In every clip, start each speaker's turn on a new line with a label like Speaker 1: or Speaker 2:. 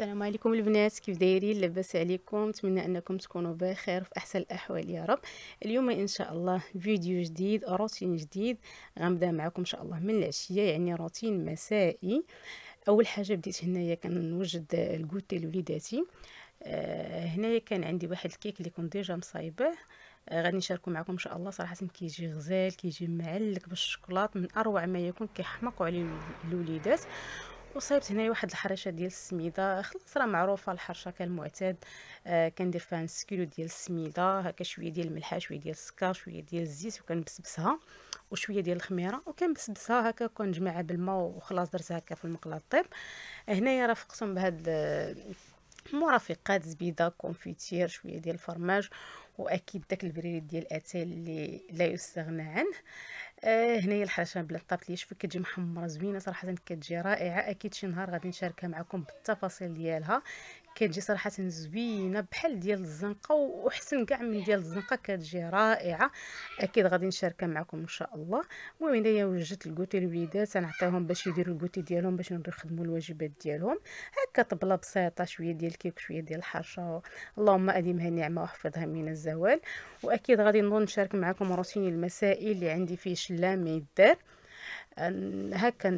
Speaker 1: السلام عليكم البنات كيف دايرين لاباس عليكم نتمنى انكم تكونوا بخير في احسن الاحوال يا رب اليوم ان شاء الله فيديو جديد روتين جديد غنبدا معكم ان شاء الله من العشيه يعني روتين مسائي اول حاجه بديت هنايا كنوجد الكوتي لوليداتي آه هنايا كان عندي واحد الكيك اللي كنت ديجا مصايبه آه غادي نشاركو معكم ان شاء الله صراحه كيجي غزال كيجي معلك بالشكلاط من اروع ما يكون كيحمقوا عليه الوليدات وصايبت هنايا واحد الحريشه ديال السميده خلاص راه معروفه الحرشه كالمعتاد آه كندير فيها نص كيلو ديال السميده هكا شويه ديال الملحه شويه ديال السكر شويه ديال الزيت وكنبسبسها وشويه ديال الخميره وكنبسبسها هكا كنجمعها بالماء وخلاص درتها هكا في المقله طيب هنايا رافقتهم بهاد آه، مرافقات زبيده كونفيتير شويه ديال الفرماج واكيد داك البريد ديال اتاي اللي لا يستغنى عنه آه هنايا الحرشان بلا طابت شفت كتجي محمره زوينه صراحه كتجي رائعه اكيد شي نهار غادي نشاركها معكم بالتفاصيل ديالها كتجي صراحه زوينه بحال ديال الزنقه وحسن كاع من ديال الزنقه كتجي رائعه اكيد غادي نشاركها معكم ان شاء الله المهم انا وجدت الكوتي الوليدات نعطيهم باش يديروا الكوتي ديالهم باش يخدموا الواجبات ديالهم هكا طبله بسيطه شويه ديال الكيك شويه ديال الحرشه اللهم اديمها نعمه واحفظها من الزوال واكيد غادي نظن نشارك معكم روتيني المسائي اللي عندي فيه شلام يدار هكا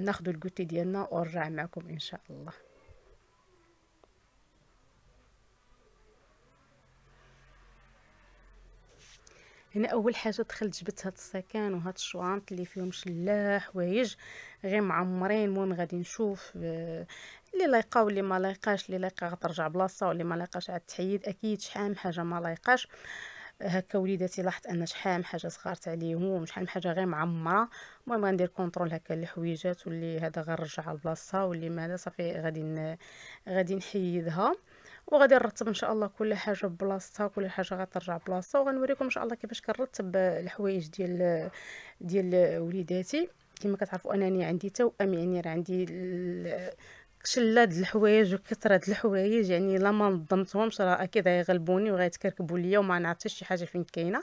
Speaker 1: ناخذ الكوتي ديالنا ونرجع معكم ان شاء الله هنا اول حاجه دخلت جبت هاد السكان وهاد الشوانط اللي فيهم شلاح حوايج غير معمرين المهم غادي نشوف آه، اللي لايقا واللي ما لايقاش اللي لايقا غترجع بلاصه واللي ما لايقاش عاد تحيد اكيد شحال من حاجه ما لايقاش هكا وليداتي لاحظت ان شحال من حاجه صغارت عليهم شحال من حاجه غير معمره المهم غندير كونترول هكا الحويجات واللي هذا غنرجع لبلاصتها واللي ما لا صافي غادي غادي نحيدها وغادي نرتب ان شاء الله كل حاجه ببلاصتها كل حاجه غترجع بلاصتها وغنوريكم ان شاء الله كيفاش كنرتب الحوايج ديال ديال وليداتي كما كتعرفوا انني عندي توام يعني راه عندي د الحوايج وكثره الحوايج يعني لا ما نظمتهمش راه اكيد غيغلبوني وغيتكركبوا ليا وما نعرف حتى شي حاجه فين كاينه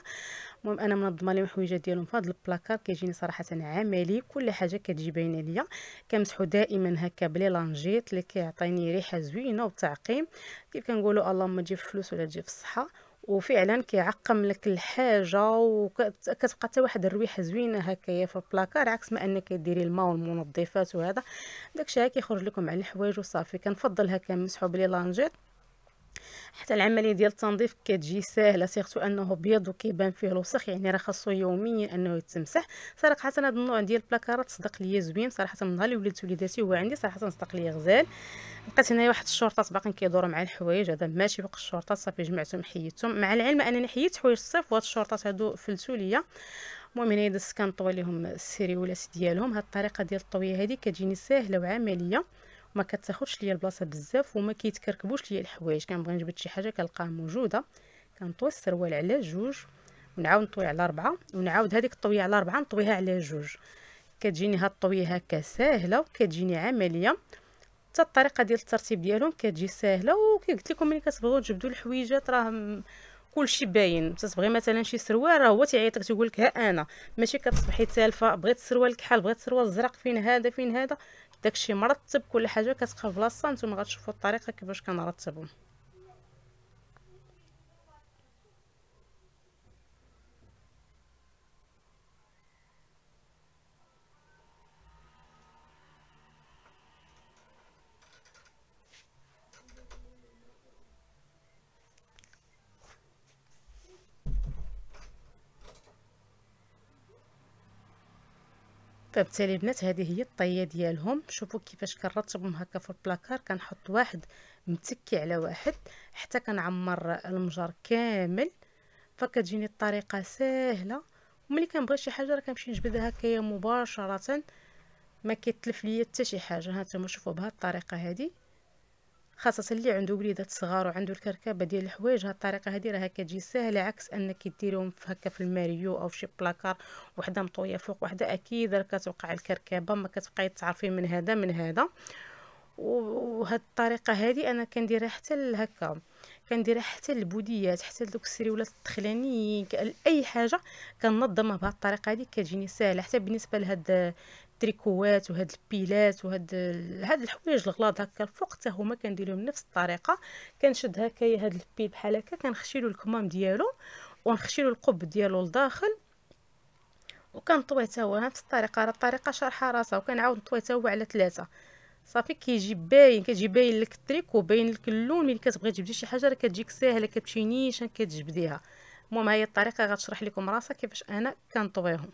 Speaker 1: المهم انا منظمه لهم الحوايج ديالهم في هذا البلاكار كيجيني صراحه عملي كل حاجه كتجي باينه ليا كنمسحو دائما هكا بلي لانجيت اللي كيعطيني ريحه زوينه وتعقيم كيف كنقولوا اللهم تجي في الفلوس ولا تجي في الصحه وفعلا كيعقم لك الحاجه وكتبقى حتى واحد الريحه زوينه هكايا في البلاكار عكس ما انك ديري الماء والمنظفات وهذا داكشي هكا كيخرج لكم على الحوايج وصافي كنفضل هكا نمسحو بلي لانجيت حتى العمليه ديال التنظيف كتجي ساهله سيغتو انه بيض وكيبان فيه الوسخ يعني راه خاصو يوميا انه يتمسح صراحه هاد النوع ديال البلاكارات صدق ليا زوين صراحه من نهار لي ولدت وليداتي هو عندي صراحه صدق ليا غزال بقات هنايا واحد الشرطات باقي كيدورو مع الحوايج هذا ماشي فوق الشرطات صافي جمعتهم حيدتهم مع العلم انني حيدت حوايج الصيف وهاد الشرطات هادو فلتو ليا المهم هنايا دزت كنطوي ليهم السيريولات ديالهم هاد الطريقه ديال الطويه هادي كتجيني ساهله وعمليه ما كتاخذش ليا البلاصه بزاف وما كيتكركبوش ليا الحوايج كنبغي نجبد شي حاجه كنلقاها موجوده كنطوي السروال على جوج ونعاود نطوي على ربعة ونعاود هذيك الطويه على ربعة نطويها على جوج كتجيني هاد الطويه هكا ساهله وكتجيني عمليه حتى الطريقه ديال الترتيب ديالهم كتجي ساهله قلت لكم ملي كتبغيو تجبدوا الحويجات راه كلشي باين تتبغي مثلا شي سروال راه هو تيعيطك تيقول لك ها انا ماشي كتصبحي تالفه بغيت سروال كحل بغيت سروال زرق فين هذا فين هذا داكشي مرتب كل حاجه كتبقى في بلاصتها نتوما غتشوفوا الطريقه كيفاش كنرتبهم فبالتالي طيب، البنات هذه هي الطيه ديالهم شوفوا كيفاش كنرتبهم هكا في البلاكار كنحط واحد متكي على واحد حتى كنعمر المجر كامل فكتجيني الطريقه سهله وملي كنبغي شي حاجه راه كنمشي نجبدها هكايا مباشره ما كيتلف ليا حتى شي حاجه ها نتوما شوفوا بهذه الطريقه هذه خاصه اللي عنده وليدات صغار وعنده الكركبه ديال الحوايج هاد الطريقه هذه راه كتجي ساهله عكس انك ديريهم هكا في الماريو او في شي بلاكار وحده مطويه فوق وحده اكيد راه كتوقع الكركبه ما كتبقاي تعرفي من هذا من هذا وهاد الطريقه هذه انا كنديرها حتى هكا كنديرها حتى البوديات حتى دوك السريولات التخلانيين اي حاجه كنظمها بهاد الطريقه هذه كتجيني ساهله حتى بالنسبه لهاد التريكوات وهاد البيلات وهاد هاد الحوايج الغلاط هكا الفوق حتى هما كنديرهم بنفس الطريقه كنشد هكايا هاد البيل بحال هكا كنخشي له الكمام ديالو ونخشي له القب ديالو لداخل وكنطوي حتى هو نفس الطريقه راه الطريقه شارحه راسها وكنعاود نطوي حتى هو على ثلاثه صافي كيجي باين كتجي باين لك التريك وباين لك اللون ملي كتبغي تجبدي شي حاجه راه كتجيك ساهله كتمشي نيشان كتجبديها المهم هي الطريقه غتشرح لكم راسها كيفاش انا كنطويهم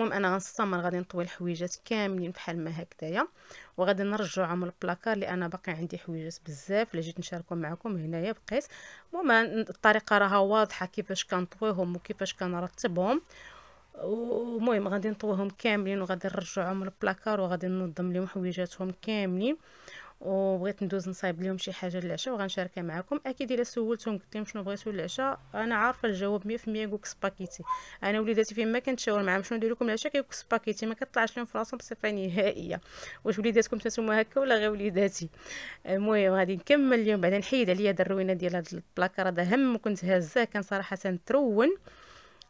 Speaker 1: المهم انا غنستمر غادي نطوي الحويجات كاملين بحال ما هكذايا وغادي نرجعهم للبلاكار لان باقي عندي حويجات بزاف اللي جيت نشاركهم معكم هنايا بقيت المهم الطريقه راها واضحه كيفاش كنطويهم وكيفاش كنرتبهم المهم غادي نطويهم كاملين وغادي نرجعهم للبلاكار وغادي ننظم لهم حويجاتهم كاملين وبغيت ندوز نصايب لهم شي حاجه للعشاء وغنشاركها معكم اكيد الا سولتهم قلت لهم شنو بغيتو للعشاء انا عارفه الجواب 100% لك سباكيتي انا وليداتي فين ما كنتشاور معاهم شنو ندير لكم العشاء لك سباكيتي ما كطلعش لهم فراسهم بصفه نهائيه واش وليداتكم تنتوما هكا ولا غير وليداتي المهم غادي نكمل اليوم بعدا نحيد عليا هاد الروينه ديال هاد البلاكه راه هم كنت هازاه كان صراحه ترون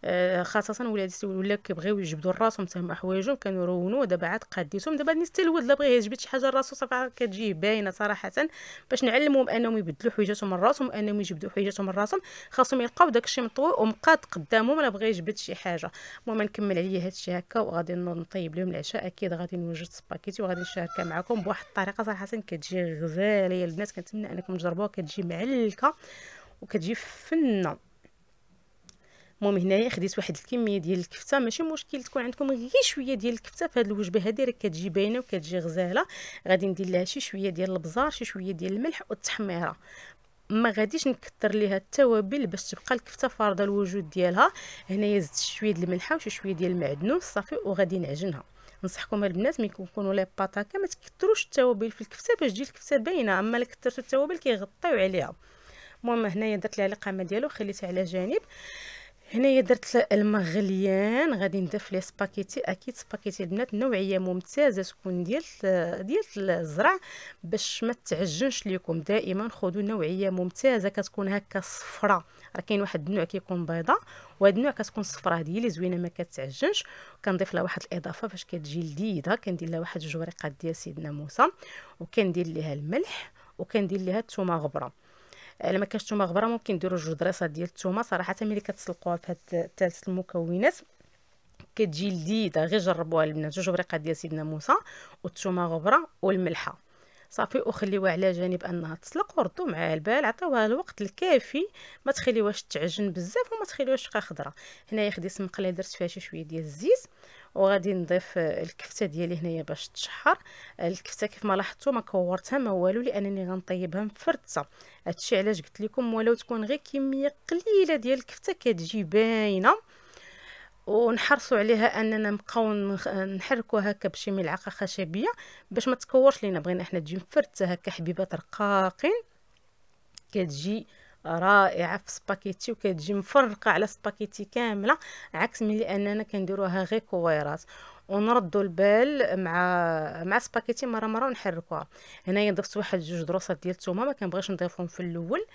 Speaker 1: آه، خاصه ولاد ولا كيبغيو يجبدوا راسهم هما حوايجهم رونو دابا عاد قاديتهم دابا الناس الولد لا بغى يجبد شي حاجه لراسو صافي كتجيه باينه صراحه باش نعلمهم انهم يبدلوا حويجاتهم من راسهم انهم يجبدوا حويجاتهم من راسهم خاصهم يلقاو داكشي مطوي ومقاد قدامهم الا بغى يجبد شي حاجه المهم نكمل عليا هادشي هكا وغادي نطيب لهم العشاء اكيد غادي نوجد سباكيتي وغادي نشاركها معكم بواحد الطريقه صراحه كتجي غزاله البنات كنتمنى انكم تجربوها كتجي معلكه وكتجي فنه المهم هنايا خديت واحد الكميه ديال الكفته ماشي مشكل تكون عندكم غير شويه ديال الكفته في الوجبه هذه راه كتجي باينه وكتجي غزاله غادي ندير لها شي شويه ديال البزار شي شويه ديال الملح والتحميره ما غاديش نكثر ليها التوابل باش تبقى الكفته فارضه الوجود ديالها هنايا زدت شويه ديال الملحه وشي شويه ديال المعدنوس صافي وغادي نعجنها نصحكم البنات ملي كنكونوا لي باتاكا ما تكثروش التوابل في الكفته باش تجي الكفته باينه اما الا كثرتوا التوابل كيغطيو عليها المهم هنايا درت لها القامه ديالو خليتها على جانب هنايا درت الماء غليان غادي نضيف ليه سباكيتي اكيد سباكيتي البنات نوعيه ممتازه تكون ديال ديال الزرع باش ما تعجنش ليكم دائما خذوا نوعيه ممتازه كتكون هكا صفراء راه كاين واحد النوع كيكون بيضاء وهاد النوع كتكون صفراء هذه اللي زوينه ما كتعجنش كنضيف لها واحد الاضافه فاش كتجي لذيذه كندير لها واحد جوج ورقات ديال سيدنا موسى وكندير ليها الملح وكندير ليها الثومه غبره الا ما كانش الثومه غبره ممكن ديروا جوج دريصات ديال الثومه صراحه ملي كتسلقوها في هاد ثلاث المكونات كتجي لذيذه غير جربوها البنات جوج بريقات ديال سيدنا موسى والثومه غبره والملحه صافي وخليوها على جانب انها تسلق وردو مع البال عطيوها الوقت الكافي ما تخليوهاش تعجن بزاف وما تخليوهاش تبقى خضره هنايا خديت المقله درت فيها شي شويه ديال الزيت وغادي نضيف الكفته ديالي هنايا باش تشحر الكفته كيف ما لاحظتوا ما كورتها ما والو لانني غنطيبها مفرتة هادشي علاش قلت لكم ولو تكون غير كميه قليله ديال الكفته كتجي باينه ونحرصوا عليها اننا نبقاو نحركوا هكا بشي ملعقه خشبيه باش ما تكورش لينا بغينا احنا تجي مفرته هكا حبيبات رقاقين كتجي رائعه في سباكيتي وكتجي مفرقه على سباكيتي كامله عكس ملي اننا كنديروها غير كويرات ونردوا البال مع مع سباكيتي مره مره ونحركوها هنايا ضفت واحد جوج دروسات ديال الثومه ما كنبغيش نضيفهم في الاول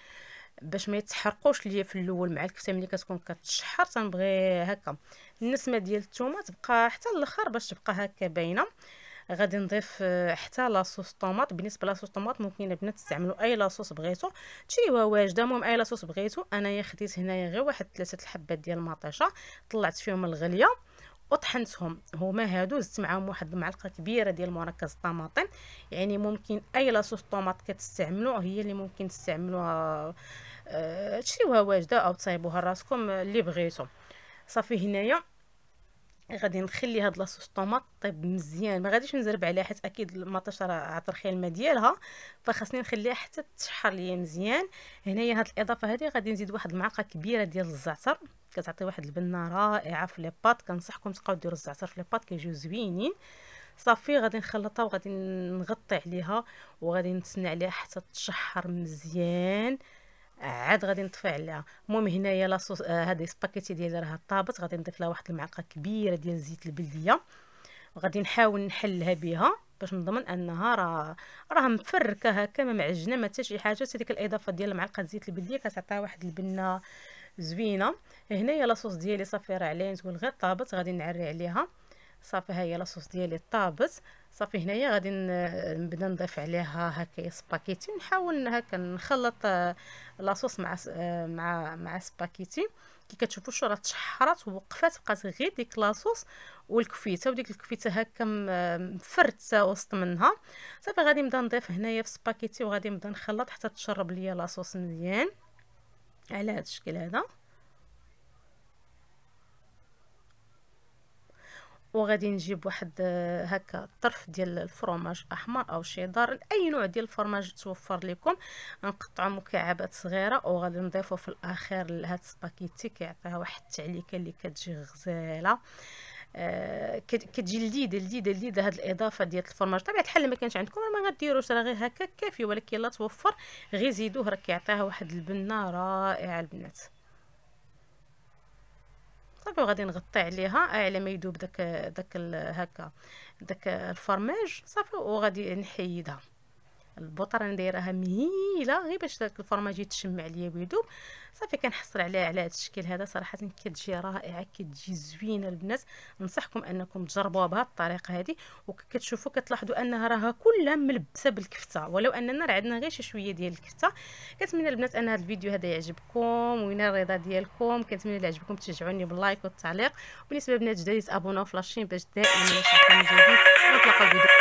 Speaker 1: باش ما يتحرقوش ليا في الاول مع الكفته ملي كتكون كتشحر تنبغي هكا النسمه ديال الثومه تبقى حتى الاخر باش تبقى هكا باينه غادي نضيف آه، حتى لاصوص طوماط بالنسبه لاصوص طوماط ممكن البنات تستعملوا اي لاصوص بغيتو تشريوها واجده المهم اي لاصوص بغيتو انايا خديت هنايا غير واحد ثلاثه الحبات ديال المطيشه طلعت فيهم الغليه وطحنتهم هما هادو زدت معاهم واحد المعلقه كبيره ديال مركز الطماطم يعني ممكن اي لاصوص طوماط كتستعملوا هي اللي ممكن تستعملوها آه، تشريوها واجده او تصايبوها راسكم آه، اللي بغيتو صافي هنايا غادي نخلي هاد لاصوص طوماط طيب مزيان ما غاديش نزرب عليها حيت اكيد المطاش راه عطر خيمه ديالها فخاصني نخليها حتى تشحر ليا مزيان هنايا هاد الاضافه هذه غادي نزيد واحد المعلقه كبيره ديال الزعتر كتعطي واحد البنه رائعه في لي بات كنصحكم تبقاو ديروا الزعتر في لي بات كيجيو زوينين صافي غادي نخلطها وغادي نغطي عليها وغادي نتسنى عليها حتى تشحر مزيان عاد غادي نطفي عليها المهم هنايا لاصوص آه، هذه سباكيتي ديالي راه طابت غادي نضيف لها واحد المعلقه كبيره ديال زيت البلديه وغادي نحاول نحلها بها باش نضمن انها راه راه مفركه هكا ما معجنه ما حتى شي حاجه حتى ديك الاضافه ديال معلقه زيت البلديه كتعطيها واحد البنه زوينه هنايا لاصوص ديالي صافي راه عليا نتقول غير طابت غادي نعري عليها صافي ها هي لاصوص ديالي طابت صافي هنايا غادي نبدا نضيف عليها هكا سباكيتي نحاول هكا نخلط آه، لاصوص مع آه، مع مع سباكيتي كي كتشوفوا شو راه تشحرات ووقفات بقات غير ديك لاصوص والكفيته وديك الكفيته هكا مفرته وسط منها صافي غادي نبدا نضيف هنايا في سباكيتي وغادي نبدا نخلط حتى تشرب ليا لاصوص مزيان على هذا الشكل هذا وغادي نجيب واحد آه، هكا طرف ديال الفرماج احمر او شيدار اي نوع ديال الفرماج توفر لكم نقطع مكعبات صغيره وغادي نضيفو في الاخير لهاد السباكيتي كيعطيها واحد التعليكه اللي كتجي غزاله آه كتجي لذيذه لذيذه لذيذه هاد الاضافه ديال الفرماج طبيعه الحال ما كانش عندكم ما غديروش راه غير هكا كافي ولكن لا توفر غير زيدوه راه كيعطيها واحد البنه رائعه البنات الشرب وغادي نغطي عليها آه، على ما يذوب داك داك هكا داك الفرماج صافي وغادي نحيدها البطره نديرها مهيله غير باش داك الفرماج يتشمع ليا ويذوب صافي كنحصل على على هذا الشكل هذا صراحه كتجي رائعه كتجي زوينه البنات ننصحكم انكم تجربوها بهذه الطريقه هذه وكتشوفوا كتلاحظوا انها راها كلها ملبسه بالكفته ولو اننا عندنا غير شي شويه ديال الكفته كنتمنى البنات ان هذا الفيديو هذا يعجبكم وينال الرضا ديالكم كنتمنى الا عجبكم تشجعوني باللايك والتعليق وبالنسبه للبنات جداد يتابوناو في لاشين باش دائما نشوفكم جديد ونتلاقاو فيديو